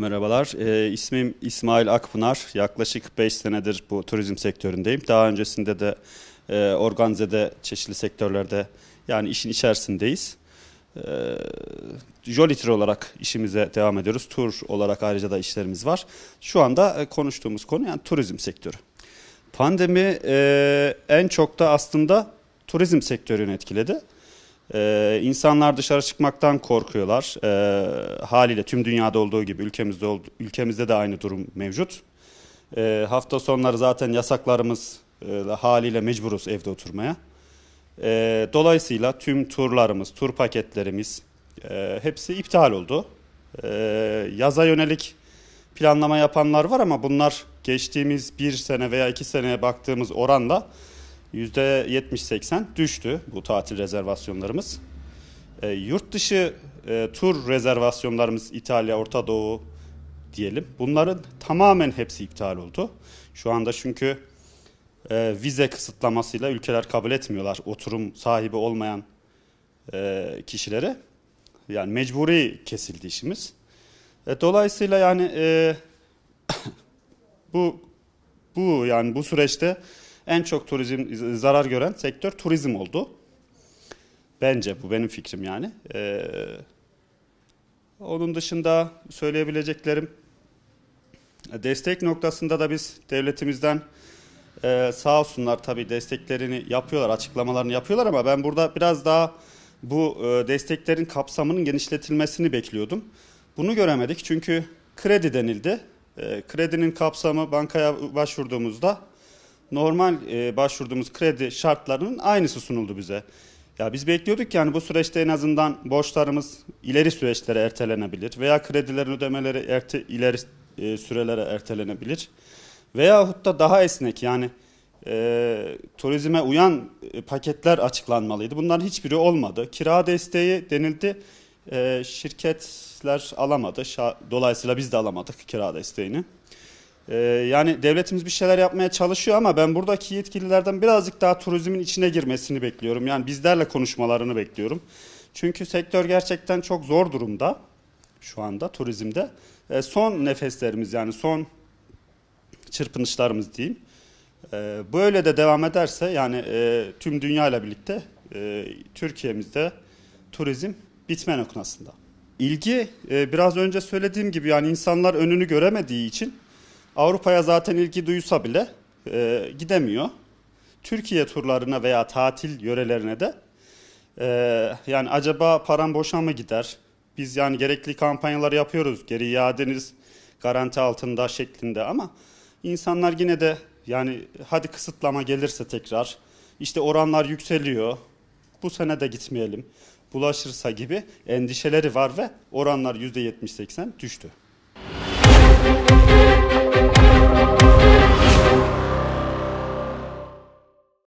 Merhabalar, e, ismim İsmail Akpınar. Yaklaşık 5 senedir bu turizm sektöründeyim. Daha öncesinde de e, organizede çeşitli sektörlerde yani işin içerisindeyiz. E, ee, Joliter olarak işimize devam ediyoruz. Tur olarak ayrıca da işlerimiz var. Şu anda e, konuştuğumuz konu yani turizm sektörü. Pandemi e, en çok da aslında turizm sektörünü etkiledi. Ee, insanlar dışarı çıkmaktan korkuyorlar. Ee, haliyle tüm dünyada olduğu gibi ülkemizde ülkemizde de aynı durum mevcut. Ee, hafta sonları zaten yasaklarımız e, haliyle mecburuz evde oturmaya. Ee, dolayısıyla tüm turlarımız, tur paketlerimiz e, hepsi iptal oldu. Ee, yaza yönelik planlama yapanlar var ama bunlar geçtiğimiz bir sene veya iki seneye baktığımız oranla %70-80 düştü bu tatil rezervasyonlarımız. E, yurt dışı e, tur rezervasyonlarımız İtalya, Orta Doğu diyelim. Bunların tamamen hepsi iptal oldu. Şu anda çünkü e, vize kısıtlamasıyla ülkeler kabul etmiyorlar oturum sahibi olmayan e, kişilere. Yani mecburi kesildi işimiz. E, dolayısıyla yani e, bu bu yani bu süreçte en çok turizm zarar gören sektör turizm oldu. Bence bu benim fikrim yani. Ee, onun dışında söyleyebileceklerim destek noktasında da biz devletimizden e, sağ olsunlar tabii desteklerini yapıyorlar, açıklamalarını yapıyorlar ama ben burada biraz daha bu e, desteklerin kapsamının genişletilmesini bekliyordum. Bunu göremedik çünkü kredi denildi. E, kredinin kapsamı bankaya başvurduğumuzda normal e, başvurduğumuz kredi şartlarının aynısı sunuldu bize. Ya biz bekliyorduk ki yani bu süreçte en azından borçlarımız ileri süreçlere ertelenebilir veya kredilerin ödemeleri erte, ileri e, sürelere ertelenebilir. Veyahut da daha esnek yani e, turizme uyan e, paketler açıklanmalıydı. Bunların hiçbiri olmadı. Kira desteği denildi. E, şirketler alamadı. Şa- Dolayısıyla biz de alamadık kira desteğini. Ee, yani devletimiz bir şeyler yapmaya çalışıyor ama ben buradaki yetkililerden birazcık daha turizmin içine girmesini bekliyorum. Yani bizlerle konuşmalarını bekliyorum. Çünkü sektör gerçekten çok zor durumda şu anda turizmde. Ee, son nefeslerimiz yani son çırpınışlarımız diyeyim. Ee, böyle de devam ederse yani e, tüm dünya ile birlikte e, Türkiye'mizde turizm bitme noktasında. İlgi e, biraz önce söylediğim gibi yani insanlar önünü göremediği için Avrupa'ya zaten ilgi duysa bile e, gidemiyor. Türkiye turlarına veya tatil yörelerine de e, yani acaba param boşa mı gider? Biz yani gerekli kampanyalar yapıyoruz. Geri iadeniz garanti altında şeklinde ama insanlar yine de yani hadi kısıtlama gelirse tekrar işte oranlar yükseliyor. Bu sene de gitmeyelim. Bulaşırsa gibi endişeleri var ve oranlar %70-80 düştü.